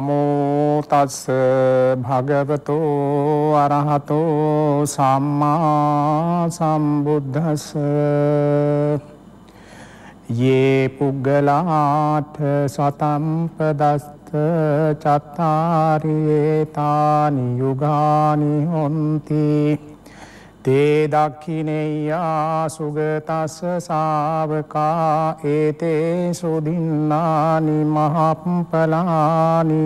නමෝ තස් භගවතු අරහතෝ සම්මා සම්බුද්දස් යේ පුග්ගලාට සතම්පදස්ත චත්තාරියේ තානි යුගානි හොන්ති තේ දක්කිනෙයා සුගතස්ස සාාවකා ඒතේ සුදින්නානි මහප්පලානි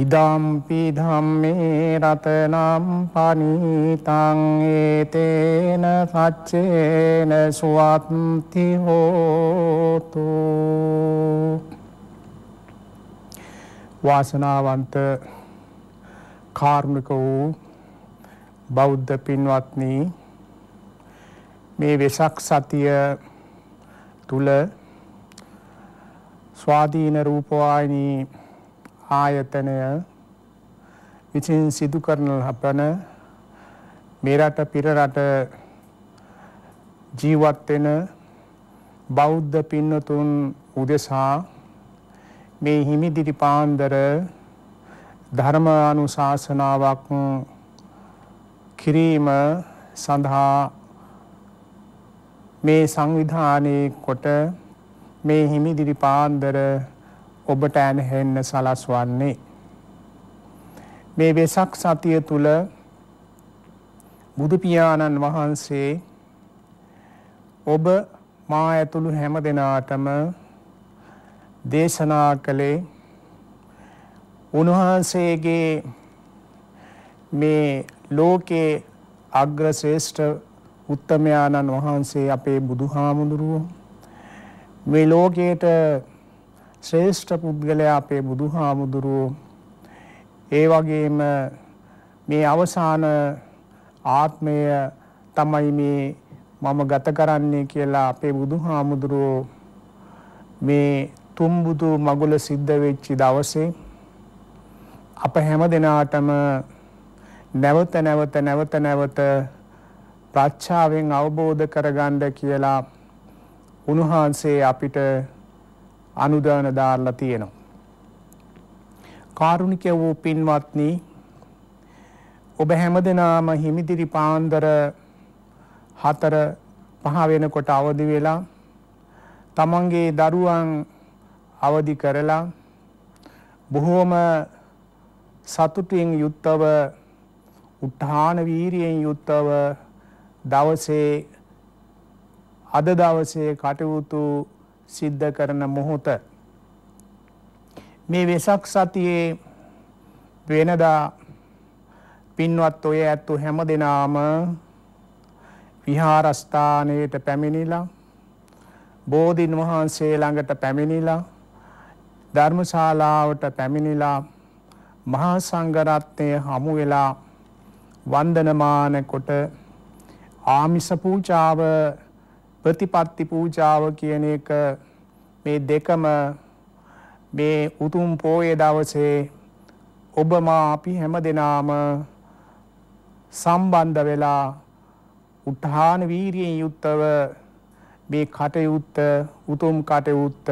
ඉදම්පි ධම්මේ රතනම් පනීතං ඒතේන සච්චේන සුවත්ති හෝතු වාසනාවන්ත කාර්මික වූ බෞද්ධ පින්වත්නි මේ වෙසක් සතිය තුල ස්වාධීන රූපවාහිනී ආයතනය විසින් සිදු කරන ලබන මෙරට පිරරට ජීවත් වෙන බෞද්ධ පින්නතුන් උදෙසා මේ හිමිදිරි පාන්දර ධර්මානුශාසනාවක් කිරීම සඳහා මේ සංවිධානයේ කොට මේ හිමිදිරි පාන්දර ඔබට ඇනහෙන්න සලස්වන්නේ. මේ වෙසක් සතිය තුල බුදුපියාණන් වහන්සේ ඔබ මා ඇතුළු හැම දෙනාටම දේශනා කළේ උන්වහන්සේගේ මේ ලෝකේ අග්‍ර ශ්‍රේෂ්ඨ උත්තමයාණන් වහන්සේ අපේ බුදුහාමුදුරුවෝ මේ ලෝකයට ශ්‍රේෂ්ඨ පුද්ගලයා අපේ බුදුහාමුදුරුවෝ ඒ වගේම මේ අවසාන ආත්මය තමයි මේ මම ගත කරන්නේ කියලා අපේ බුදුහාමුදුරුවෝ මේ තුම්බුදු මගුල සිද්ධ වෙච්චි දවසේ අප හැම දෙනාටම නැවත නැවත නැවත නැවත ප්‍රඥාවෙන් අවබෝධ කරගන්න කියලා උන්වහන්සේ අපිට අනුදාන දාලා තියෙනවා. කාරුණික වූ පින්වත්නි ඔබ හැමදෙනාම හිමිදිරි පාන්දර හතර පහ වෙනකොට අවදි වෙලා තමන්ගේ දරුවන් අවදි කරලා බොහෝම සතුටින් යුක්තව උත්හාන වීරියෙන් යුක්තව දවසේ අද දවසේ කටයුතු සිද්ධ කරන මොහොත මේ වෙසක් සතියේ වෙනදා පින්වත් ඔය ඇත්තු හැම දෙනාම විහාරස්ථානයට පැමිණිලා බෝධීන් වහන්සේ ළඟට පැමිණිලා ධර්මශාලාවට පැමිණිලා මහා සංඝරත්නය හමු වෙලා වන්දනමාන කොට ආමිස පූජාව ප්‍රතිපත්ති පූජාව කියන එක මේ දෙකම මේ උතුම් පෝය දවසේ ඔබමා අපි හැම දෙනාම සම්බන්ධ වෙලා උටහාන වීරියෙන් යුත්තව මේ කටයුත්ත උතුම් කටයුත්ත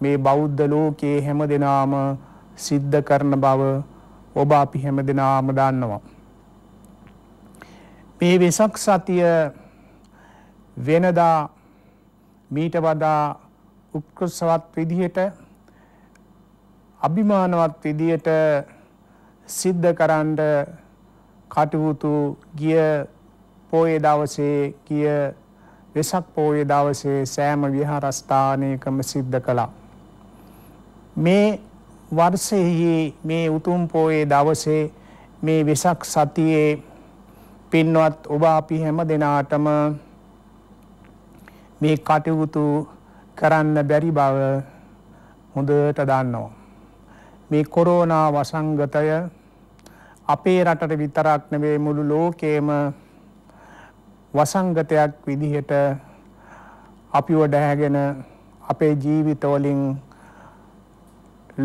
මේ බෞද්ධ ලෝකයේ හැම දෙනාම සිද්ධ කරන බව ඔබ අපි හැම දෙනාම දන්නවා. මේ වෙසක් සතිය වෙනදා මීට වඩා උත්කෘෂවත් විදිහට අභිමානවත් විදියට සිද්ධ කරන්න කටයුතු ගිය පෝය දවසේ ගිය වෙසක් පෝය දවසේ සෑම විහාරස්ථානයකම සිද්ධ කළා. මේ වර්ෂයෙහි මේ උතුම් පෝයේ දවසේ මේ වෙසක් සතියේ පින්වත් ඔබ අපි හැම දෙනාටම මේ කටයුතු කරන්න බැරි බව හොඳට දන්නවා. මේ කොරෝනා වසංගතය අපේ රටට විතරක් නෙවේ මුළු ලෝකේම වසංගතයක් විදිහට අපිව ඩැහැගෙන අපේ ජීවිතවලින්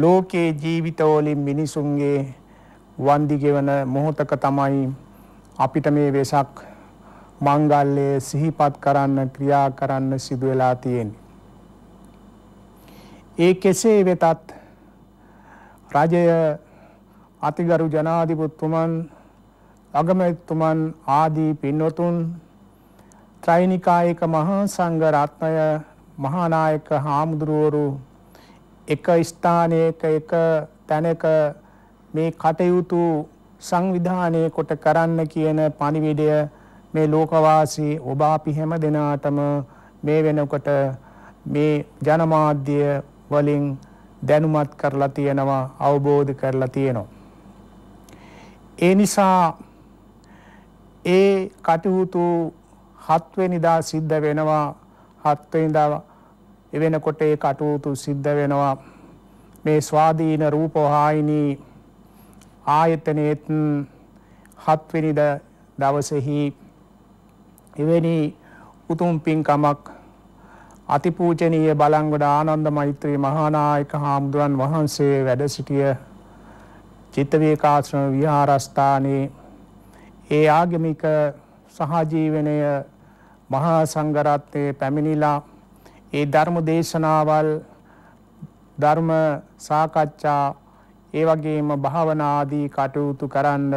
ලෝකේ ජීවිතවලින් මිනිසුන්ගේ වන්දිගෙවන මොහොතක තමයි අපිට මේ වෙසක් මංගල්‍යය සිහිපත් කරන්න ක්‍රියා කරන්න සිදු වෙලා තියෙන්නේ. ඒ කෙසේ වෙතත් රජය අතිගරු ජනාධිපතිතුමන් අගමැතිතුමන් ආදී පින්නතුන් ත්‍රෛනිකායක මහා සංඝ රත්නය මහානායක හාමුදුරුවරු එක ස්ථානයක එක තැනක මේ කටයුතු සංවිධානයේ කොට කරන්න කියන පණිවිඩය මේ ලෝකවාසී ඔබ අපි හැම දෙනාටම මේ වෙනකොට මේ ජනමාධ්‍ය වලින් දැනුමත් කරලා තියෙනවා අවබෝධ කරලා තියෙනවා. ඒ නිසා ඒ කටයුතු හත්වෙනිදා සිද්ධ වෙනවා හත්වෙනිදා එවෙනකොට ඒ කටයුතු සිද්ධ වෙනවා මේ ස්වාධීන රූපවාහිනී ආයතනයේත් හත්වෙනිද දවසෙහි එවැනි උතුම් පින්කමක් අතිපූජනීය බලංගොඩ ආනන්ද මෛත්‍රී මහානායක හාමුදුරන් වහන්සේ වැඩ සිටිය චිත්තවේකාශ්‍රම විහාරස්ථානයේ ඒ ආගමික සහජීවනය මහා සංඝරත්නයේ පැමිණිලා ඒ ධර්ම දේශනාවල් ධර්ම සාකච්ඡා ඒ වගේම භාවනාදී කටයුතු කරන්න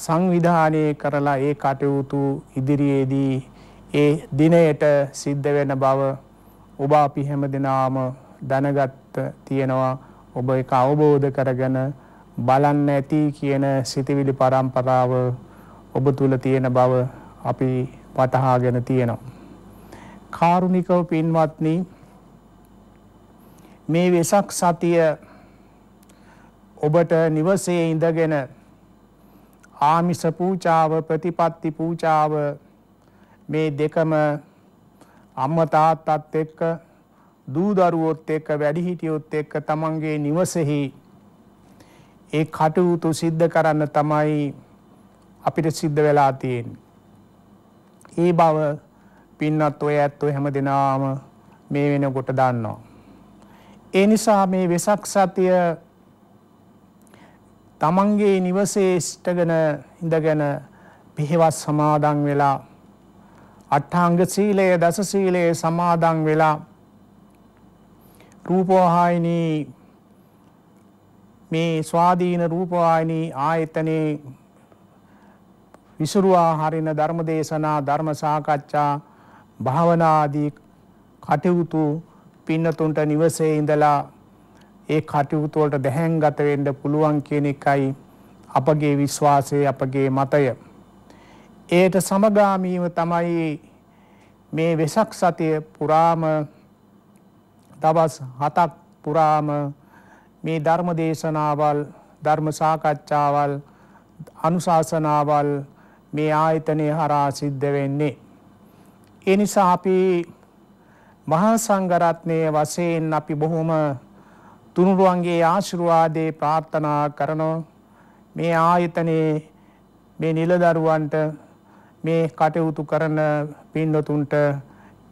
සංවිධානය කරලා ඒ කටයුතු ඉදිරියේදී ඒ දිනයට සිද්ධ වෙන බව ඔබ අපි හැම දෙනාම දැනගත් තියෙනවා ඔබ ඒක අවබෝධ කරගෙන බලන්න ඇති කියන සිතවිලි පරම්පරාව ඔබ තුල තියෙන බව අපි වටහාගෙන තියෙනවා. කාරුණිකව පින්වත්නි මේ වෙසක් සතිය ඔබට නිවසේ ඉඳගෙන ආමිස පූජාව ප්‍රතිපත්ති පූජාව මේ දෙකම අම්මා තාත්තත් එක්ක දූ දරුවොත් එක්ක වැඩිහිටියොත් එක්ක තමන්ගේ නිවසේහි ඒ කටයුතු සිද්ධ කරන්න තමයි අපිට සිද්ධ වෙලා තියෙන්නේ. ඒ බව පින්නත් ඔය ඇත්තෝ හැම දෙනාම මේ වෙනකොට දන්නවා. ඒ නිසා මේ වෙසක් සතිය තමන්ගේ නිවසේ ඉෂ්ටගෙන ඉඳගෙන පිහෙවත් සමාදන් වෙලා අට්ඨාංග සීලය දස සීලයේ සමාදන් වෙලා රූපවාහිනී මේ ස්වාධීන රූපවාහිනී ආයතනයේ විසුරුවා හරින ධර්ම දේශනා ධර්ම සාකච්ඡා භාවනාදී කටයුතු පින්නතුන්ට නිවසේ ඉඳලා ඒ කටයුතු වලට දැහැන්ගත වෙන්න පුළුවන් කියන එකයි අපගේ විශ්වාසය අපගේ මතය. ඒට සමගාමීව තමයි මේ වෙසක් සතිය පුරාම දවස් හතක් පුරාම මේ ධර්ම දේශනාවල් ධර්ම සාකච්ඡාවල් අනුශාසනාවල් මේ ආයතනය හරා සිද්ධ වෙන්නේ. එනිසා අපි මහා සංගරත්නය වසයෙන් අපි බොහොම තුනුරුවන්ගේ ආශිර්වාදේ ප්‍රාර්ථනා කරනවා මේ ආයතනයේ මේ නිලදරුවන්ට මේ කටයුතු කරන පින්නතුන්ට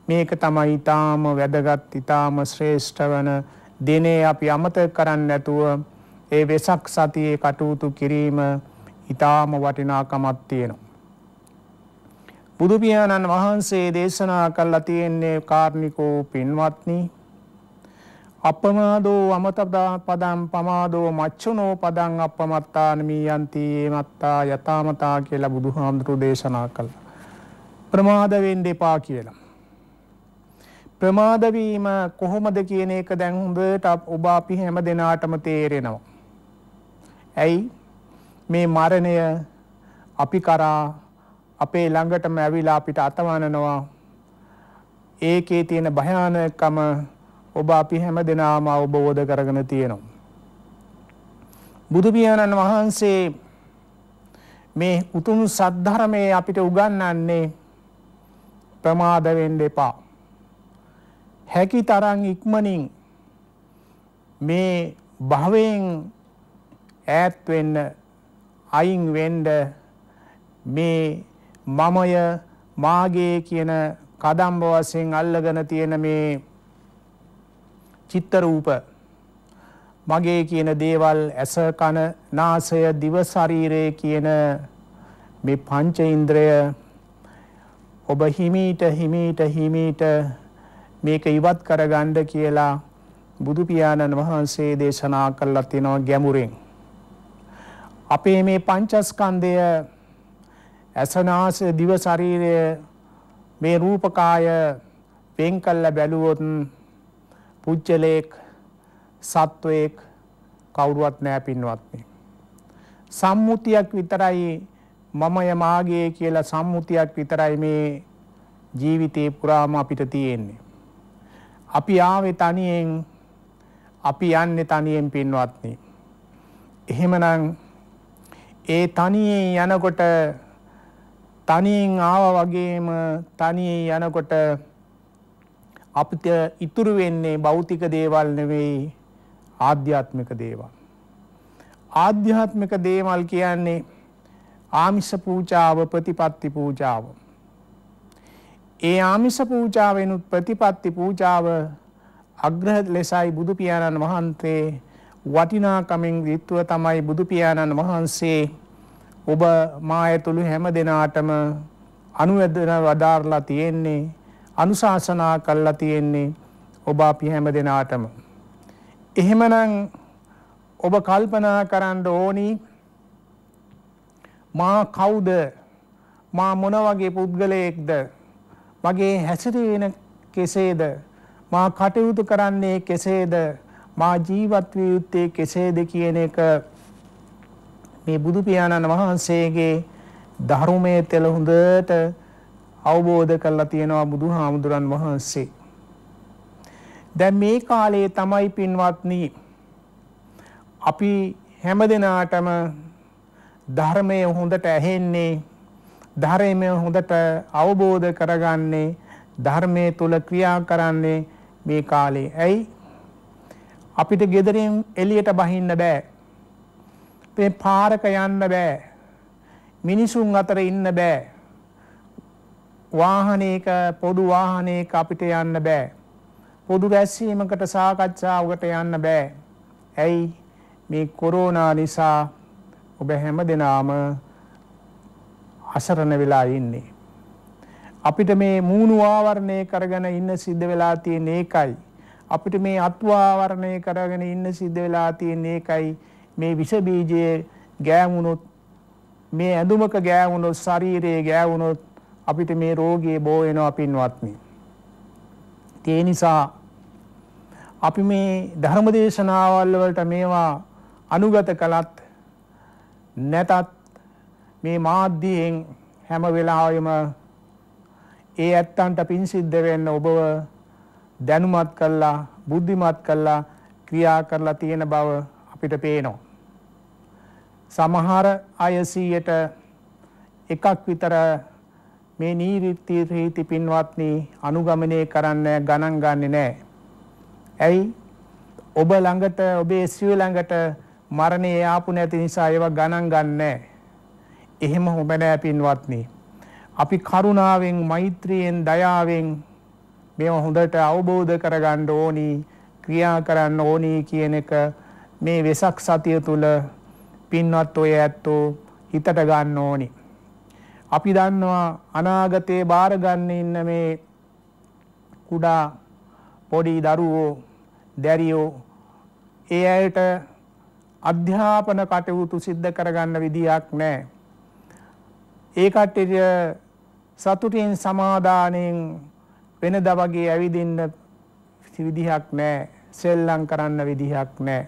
මේක තමයි ඊටාම වැදගත් ඊටාම ශ්‍රේෂ්ඨ වන දිනේ අපි අමතක කරන්න නැතුව ඒ වෙසක් සතියේ කටයුතු කිරීම ඊටාම වටිනාකමක් තියෙනවා. බුදු පියාණන් වහන්සේ දේශනා කළා තියෙන්නේ කාර්ණිකෝ පින්වත්නි අපමාදෝ අමත පදම් පමාදෝ මච්චුනෝ පදං අපමත්තානමී යන්ති මත්තා යථාමතා කියලා බුදුහාමුදුරු දේශනා කළා. ප්‍රමාද වෙන්න එපා කියලා. ප්‍රමාද වීම කොහොමද කියන එක දැන් හොඳට ඔබ අපි හැම දිනාටම තේරෙනවා. ඇයි මේ මරණය අපි කරා අපේ ළඟටම ඇවිලා අපිට අතවනනවා. ඒකේ තියෙන භයානකම ඔබ අපි හැම දෙනාම අවබෝධ කරගෙන තියෙනවා. බුදුපියාණන් වහන්සේ මේ උතුම් සද්ධර්මයේ අපිට උගන්වන්නේ ප්‍රමාද වෙන්න එපා. හැකි තරම් ඉක්මනින් මේ භවයෙන් ඈත් වෙන්න අයින් වෙන්න මේ මමය මාගේ කියන කදම්බ වශයෙන් අල්ලගෙන තියෙන මේ චිත්ත රූප මගේ කියන දේවල් ඇස කන නාසය දිව ශරීරය කියන මේ පංච ඉන්ද්‍රය ඔබ හිමීට හිමීට හිමීට මේක ඉවත් කරගන්න කියලා බුදු පියාණන් වහන්සේ දේශනා කළා තිනවා ගැඹුරෙන් අපේ මේ පංචස්කන්ධය ඇස නාසය දිව ශරීරය මේ රූපකාය වෙන් කළ බැලුවොත් පුජ්‍යලයක් සත්වයෙක් කවුරුවත් නෑ පින්වත්නි. සම්මුතියක් විතරයි මමය මාගේ කියලා සම්මුතියක් විතරයි මේ ජීවිතේ පුරාම අපිට තියෙන්නේ. අපි ආවේ තනියෙන් අපි යන්නේ තනියෙන් පින්වත්නි. එහෙමනම් ඒ තනියෙන් යනකොට තනියෙන් ආවා වගේම තනියෙන් යනකොට අපිට ඉතුරු වෙන්නේ භෞතික දේවල් නෙවෙයි ආධ්‍යාත්මික දේවල්. ආධ්‍යාත්මික දේවල් කියන්නේ ආමිස පූජාව ප්‍රතිපත්ති පූජාව. ඒ ආමිස පූජාවෙනුත් ප්‍රතිපත්ති පූජාව අග්‍රහ ලෙසයි බුදු පියාණන් වහන්සේ වටිනාකමින් යුතුව තමයි බුදු පියාණන් වහන්සේ ඔබ මා ඇතුළු හැම දෙනාටම අනුවැදන වදාරලා තියෙන්නේ අනුශාසනා කල්ලා තියෙන්නේ ඔබ අපි හැම දෙනාටම. එහෙමනම් ඔබ කල්පනා කරන්න ඕනි මා කවුද මා මොන වගේ පුද්ගලයෙක්ද මගේ හැසිරෙන කෙසේද මා කටයුතු කරන්නේ කෙසේද මා ජීවත් විය යුත්තේ කෙසේද කියන එක මේ බුදු පියාණන් වහන්සේගේ ධර්මයේ තෙල හොඳට අවබෝධ කරලා තියෙනවා බුදුහාමුදුරන් වහන්සේ. දැන් මේ කාලයේ තමයි පින්වත්නි අපි හැමදෙනාටම ධර්මය හොඳට ඇහෙන්නේ ධර්මය හොඳට අවබෝධ කරගන්නේ ධර්මයේ තුල ක්‍රියා කරන්නේ මේ කාලේ. ඇයි? අපිට gederin එළියට බහින්න බෑ. මේ පාරක යන්න බෑ. මිනිසුන් අතර ඉන්න බෑ. වාහනයක පොඩු වාහනයක අපිට යන්න බෑ. පොඩු රැස්වීමකට සාකච්ඡාවකට යන්න බෑ. ඇයි මේ කොරෝනා නිසා ඔබ හැම දෙනාම අසරණ වෙලා ඉන්නේ. අපිට මේ මූණු ආවරණය කරගෙන ඉන්න සිද්ධ වෙලා තියෙන එකයි. අපිට මේ අත්වාවරණය කරගෙන ඉන්න සිද්ධ වෙලා තියෙන එකයි මේ විස බීජය ගෑවුනොත් මේ ඇඳුමක ගෑවුණොත් ශරීරයේ ගෑවුණොත් අපිට මේ රෝගයේ බෝ වෙනවා පින්වත්නි. ඒ නිසා අපි මේ ධර්ම දේශනාවල් වලට මේවා අනුගත කළත් නැතත් මේ මාධ්‍යයෙන් හැම වෙලාවෙම ඒ ඇත්තන්ට පින් සිද්ධ වෙන්න ඔබව දැනුමත් කළා බුද්ධිමත් කළා ක්‍රියා කරලා තියෙන බව අපිට පේනවා. සමහර අය 100ට එකක් විතර මේ නීරිත්‍ය රීති පින්වත්නි අනුගමනය කරන්න ගණන් ගන්නේ නැහැ. ඇයි? ඔබ ළඟට ඔබේ සිය ළඟට මරණය ආපු නැති නිසා ඒව ගණන් ගන්නෑ. එහෙම හොබ නෑ පින්වත්නි. අපි කරුණාවෙන් මෛත්‍රියෙන් දයාවෙන් මේව හොඳට අවබෝධ කරගන්න ඕනි ක්‍රියා කරන්න ඕනි කියන එක මේ වෙසක් සතිය තුල පින්වත් ඔය ඇත්තෝ හිතට ගන්න ඕනේ. අපි දන්නවා අනාගතයේ බාරගන්න ඉන්න මේ කුඩා පොඩි දරුවෝ දැරියෝ ඒ අයට අධ්‍යාපන කටයුතු සිද්ධ කරගන්න විදියක් නැහැ. ඒ කට්ටිය සතුටින් සමාදානෙන් වෙනද වගේ ඇවිදින්න විදිහක් නැහැ. සෙල්ලම් කරන්න විදිහක් නැහැ.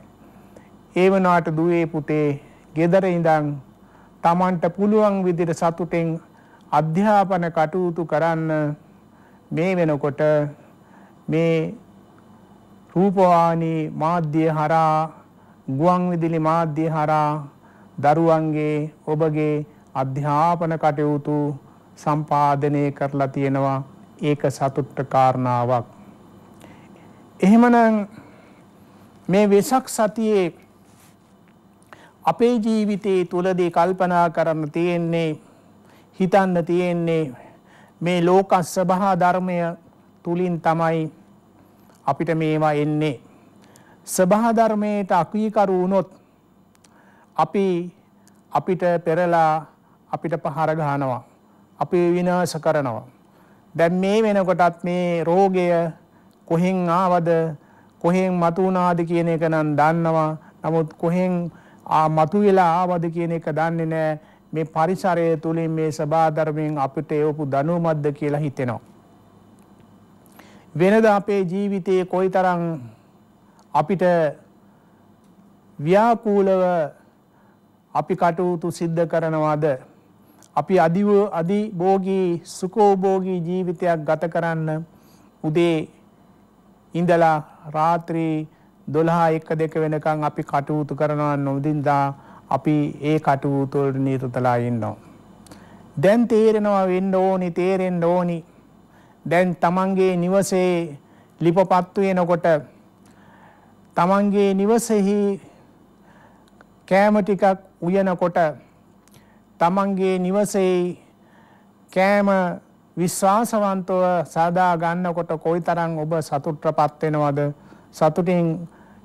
ඒ වනාට දුවේ පුතේ gedara ඉඳන් තමන්ට පුළුවන් විදිහට සතුටෙන් අධ්‍යාපන කටයුතු කරන්න මේ වෙනකොට මේ රූපවාහිනී මාධ්‍ය හරහා ගුවන් විදුලි මාධ්‍ය හරහා දරුවන්ගේ ඔබගේ අධ්‍යාපන කටයුතු සම්පාදනය කරලා තියෙනවා ඒක සතුට කාරණාවක් එහෙමනම් මේ වෙසක් සතියේ අපේ ජීවිතයේ තුලදී කල්පනා කරන්න තියෙන්නේ හිතන්න තියෙන්නේ මේ ලෝක සභා ධර්මය තුලින් තමයි අපිට මේවා එන්නේ. සභා ධර්මයට අකීකරු වුණොත් අපි අපිට පෙරලා අපිට පහර ගහනවා. අපි විනාශ කරනවා. දැන් මේ වෙනකොටත් මේ රෝගය කොහෙන් ආවද කොහෙන් මතු වුණාද කියන එක නම් දන්නවා. නමුත් කොහෙන් ආ මතුවෙලා ආවද කියන එක දන්නේ නැහැ. මේ පරිසරය තුලින් මේ සබාධර්මයෙන් අපිට එවපු දනුවමක්ද කියලා හිතෙනවා. වෙනදා අපේ ජීවිතයේ කොයිතරම් අපිට ව්‍යාකූලව අපි කටයුතු සිද්ධ කරනවාද අපි අදිව අධිභෝගී සුකෝභෝගී ජීවිතයක් ගත කරන්න උදේ ඉඳලා රාත්‍රී දොළහා එක්ක දෙක වෙනකං අපි කටයුතු කරනවා නොදින්දා අපි ඒ කටයුතුවලට නීතතලා ඉන්නවා. දැන් තේරෙනවා වෙන්න ඕනි තේරෙන්ඩ ඕනි දැන් තමන්ගේ නිවසේ ලිපපත්තුවෙනකොට තමන්ගේ නිවසෙහි කෑම ටිකක් උයනකොට තමන්ගේ නිවසෙයි කෑම විශ්වාසවන්තව සාදා ගන්නකොට කොයි තරං ඔබ සතුට්‍ර පත්වෙනවද සතුටින්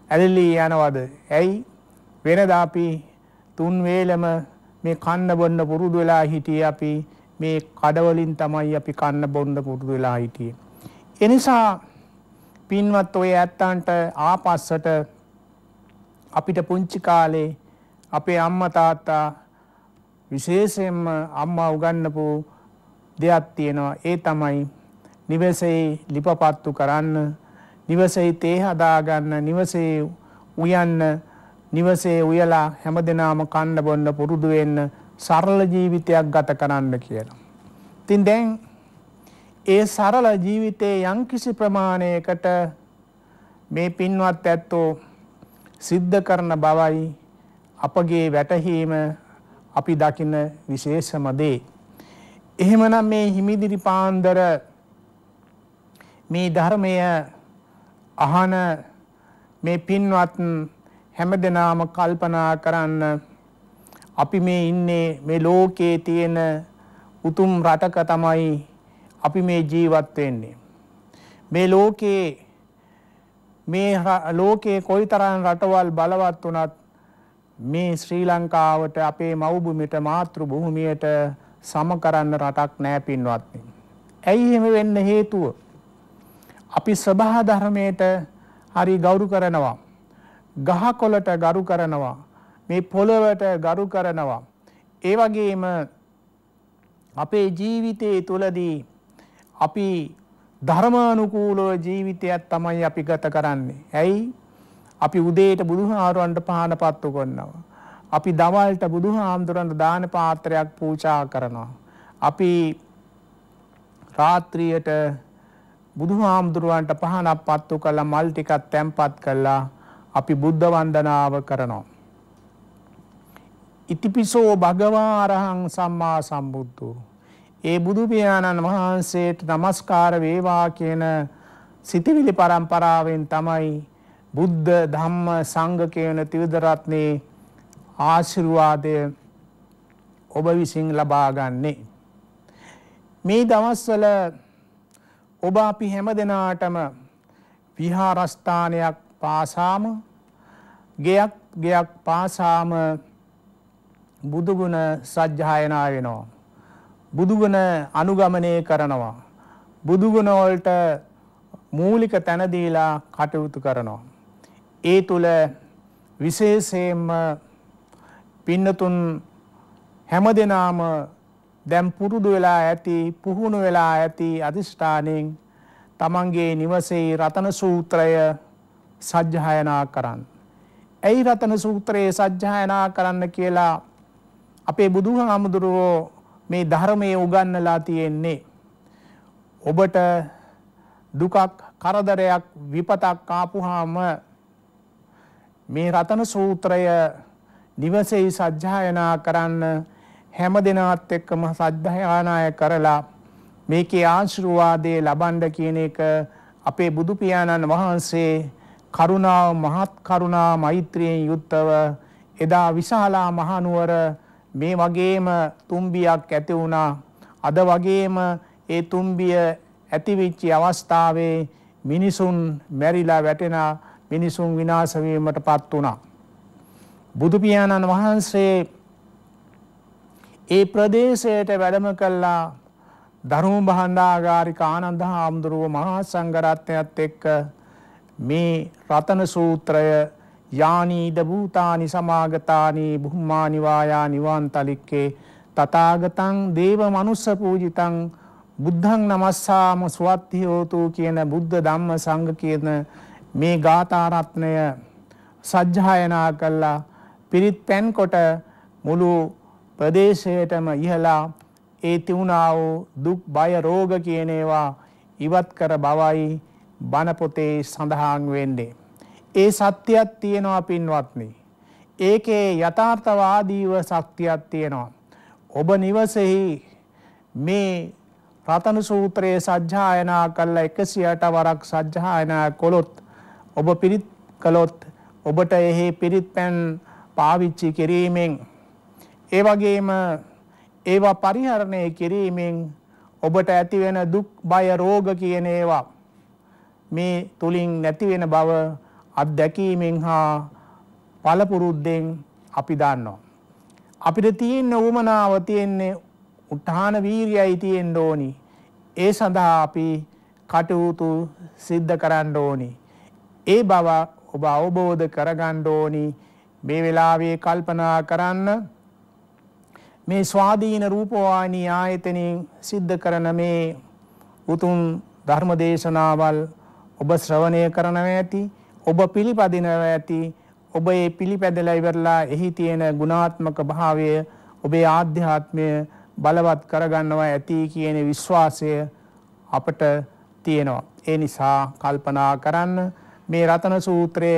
ඇලිලී යනවද? ඇයි? වෙනදා අපි තුන් වේලම මේ කන්න බොන්න පුරුදු වෙලා හිටියේ අපි මේ කඩවලින් තමයි අපි කන්න බොන්න පුරුදු වෙලා හිටියේ. එනිසා පින්වත් ඔය ඇත්තන්ට ආපස්සට අපිට පුංචි කාලේ අපේ අම්මා තාත්තා විශේෂයෙන්ම අම්මා උගන්නපු දෙයක් තියෙනවා ඒ තමයි නිවසේ ලිපපත්තු කරන්න නිවසේ තේ හදාගන්න නිවසේ උයන්න නිවසේ උයලා හැමදෙනාම කන්න බොන්න පුරුදු වෙන්න සරල ජීවිතයක් ගත කරන්න කියලා. ඉතින් දැන් ඒ සරල ජීවිතයේ යම්කිසි ප්‍රමාණයකට මේ පින්වත් ඇත්තෝ සිද්ධ කරන බවයි අපගේ වැටහීම අපි දකින විශේෂම දේ. එහෙමනම් මේ හිමිදිරි පාන්දර මේ ධර්මය අහන මේ පින්වත් හැම දෙනාම කල්පනා කරන්න අපි මේ ඉන්නේ මේ ලෝකයේ තියෙන උතුම් රටක තමයි අපි මේ ජීවත් වෙන්නේ. මේ ලෝකයේ මේ ලෝකයේ කොයිතරම් රටවල් බලවත් වුණත් මේ ශ්‍රී ලංකාවට අපේ මව්භූමිට මාතෘ භූමියට සම කරන්න රටක් නෑ පින්වත්නි. ඇයි එහෙම වෙන්න හේතුව? අපි ස්වභා ධර්මයට හරි ගෞරු කරනවා. ගහකොලට ගරු කරනවා. මේ පොළවට ගරු කරනවා. ඒ වගේම අපේ ජීවිතයේ තුළදී අපි ධර්මානුකූලව ජීවිතයක් තමයි අපි ගත කරන්නේ. ඇයි? අපි උදේට බුදුහාරුවන්ට පහන පත්තු කරනවා. අපි දවල්ට බුදුහාමුදුරන්ට දාන පාත්‍රයක් පූජා කරනවා. අපි රාත්‍රියට බුදුහාමුදුරුවන්ට පහනක් පත්තු කළා මල් ටිකක් තැම්පත් කළා අපි බුද්ධ වන්දනාව කරනවා. ඉතිපිසෝ භගවා අරහං සම්මා සම්බුද්ධෝ ඒ බුදු පියාණන් වහන්සේට নমස්කාර වේවා කියන සිතවිලි පරම්පරාවෙන් තමයි බුද්ධ ධම්ම සංඝ කියන ත්‍රිවිධ රත්නේ ආශිර්වාදය ඔබ විසින් ලබා ගන්නේ මේ දවස්වල ඔබ අපි හැම දෙනාටම විහාරස්ථානයක් පාසාම ගෙයක් ගෙයක් පාසාම බුදුගුණ සජ්්‍යායනා වෙනවා. බුදුගුණ අනුගමනය කරනවා. බුදුගුණවලට මූලික තැනදීලා කටයුතු කරනවා. ඒ තුළ විශේෂයෙන්ම පින්නතුන් හැම දෙනාම දැන් පුරුදු වෙලා ඇති පුහුණු වෙලා ඇති අදිෂ්ඨානෙන් තමන්ගේ නිවසේ රතන සූත්‍රය සජ්ජායනා කරන්න. ඇයි රතන සූත්‍රයේ සජ්ජායනා කරන්න කියලා අපේ බුදුහාමුදුරුවෝ මේ ධර්මයේ උගන්වලා තියෙන්නේ. ඔබට දුකක් කරදරයක් විපතක් ආපුහාම මේ රතන සූත්‍රය නිවසේ සජ්ජායනා කරන්න හැම දෙනාත් එක්කම සද්ධායානාය කරලා මේකේ ආශිර්වාදයේ ලබන්න කියන එක අපේ බුදු පියාණන් වහන්සේ කරුණාව මහත් කරුණා මෛත්‍රියෙන් යුක්තව එදා විශාලා මහනුවර මේ වගේම තුම්බියක් ඇති වුණා අද වගේම ඒ තුම්බිය ඇතිවිච්චි අවස්ථාවේ මිනිසුන් මැරිලා වැටෙන මිනිසුන් විනාශ වීමටපත් වුණා බුදු පියාණන් වහන්සේ ඒ ප්‍රදේශයට වැඩම කල්ලා දරුණු බහණ්ඩාගාරික ආනන්ද හාමුදුරුව මහා සංගරත්නයත් එක්ක මේ රතන සූත්‍රය යානීද භූතානි සමාගතානී බුහ්මානිවායා නිවන් තලික්කේ තථාගතං දේව මනුස්ස පූජිතං බුද්ධං නමස්සාම ස්වත්ති හෝතු කියන බුද්ධ ධම්ම සංඝ කියන මේ ගාථා රත්නය සජ්ජායනා කළා පිරිත් පැන් කොට මුළු ප්‍රදේශයටම ඉහලා ඒ තිවුණා වූ දුක් බය රෝග කියන ඒවා ඉවත් කර බවයි බණ පොතේ සඳහන් වෙන්නේ. ඒ සත්‍යයක් තියෙනවා පින්වත්නි. ඒකේ යථාර්ථවාදීව ශක්තියක් තියෙනවා. ඔබ නිවසෙහි මේ රතන සූත්‍රයේ සජ්ජායනා කළා 108 වරක් සජ්ජායනා කළොත් ඔබ පිරිත් කළොත් ඔබට එහි පිරිත් පැන් පාවිච්චි කිරීමෙන් ඒ වගේම ඒවා පරිහරණය කිරීමෙන් ඔබට ඇතිවෙන දුක් බය රෝග කියන ඒවා මේ තුලින් නැතිවෙන බව අත්දැකීමෙන් හා පළපුරුද්දෙන් අපි දන්නවා. අපිට තියෙන උමනාව තියෙන්නේ උත්හාන වීරියයි තියෙන්න ඕනි. ඒ සඳහා අපි කටයුතු සිද්ධ කරන්න ඕනි. ඒ බව ඔබ අවබෝධ කරගන්න ඕනි. මේ වෙලාවේ කල්පනා කරන්න මේ ස්වාධීන රූපවාහිනී ආයතනයෙන් සිද්ධ කරන මේ උතුම් ධර්ම දේශනාවල් ඔබ ශ්‍රවණය කරනව ඇති ඔබ පිළිපදිනව ඇති ඔබ ඒ පිළිපැදලා ඉවරලා එහි තියෙන ගුණාත්මක භාවය ඔබේ ආධ්‍යාත්මය බලවත් කරගන්නවා ඇති කියන විශ්වාසය අපට තියෙනවා. ඒ නිසා කල්පනා කරන්න මේ රතන සූත්‍රය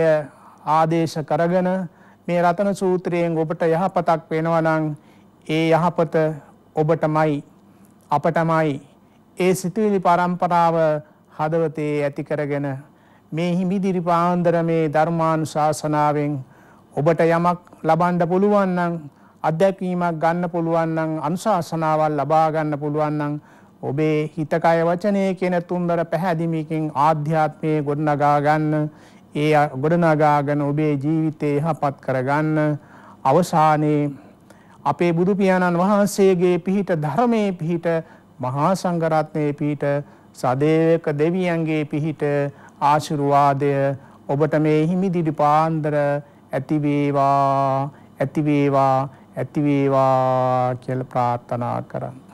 ආදේශ කරගෙන මේ රතන සූත්‍රයෙන් ඔබට යහපතක් වෙනවා නම් ඒ යහපත ඔබටමයි අපටමයි ඒ සිතුවිලි පරම්පරාව හදවතේ ඇති කරගෙන මේ හිමිදිරි පාන්දර මේ ධර්මානු ශාසනාවෙන් ඔබට යමක් ලබන්ඩ පුළුවන්නන් අධ්‍යැකීමක් ගන්න පුළුවන්නන් අනුශාසනාවල් ලබාගන්න පුළුවන්නන් ඔබේ හිතකය වචනය කියන තුන්දර පැහැදිමිකින් ආධ්‍යාත්මය ගොඩනගා ගන්න ඒ ගොඩනගාගන ඔබේ ජීවිතය හපත් කරගන්න අවසානයේ අපේ බුදු පියාණන් වහන්සේගේ පිහිට ධර්මයේ පිහිට මහා සංඝරත්නයේ පිහිට සදේවක දෙවියන්ගේ පිහිට ආශිර්වාදය ඔබට මේ හිමිදිරි පාන්දර ඇති වේවා ඇති වේවා ඇති වේවා කියලා ප්‍රාර්ථනා කරමි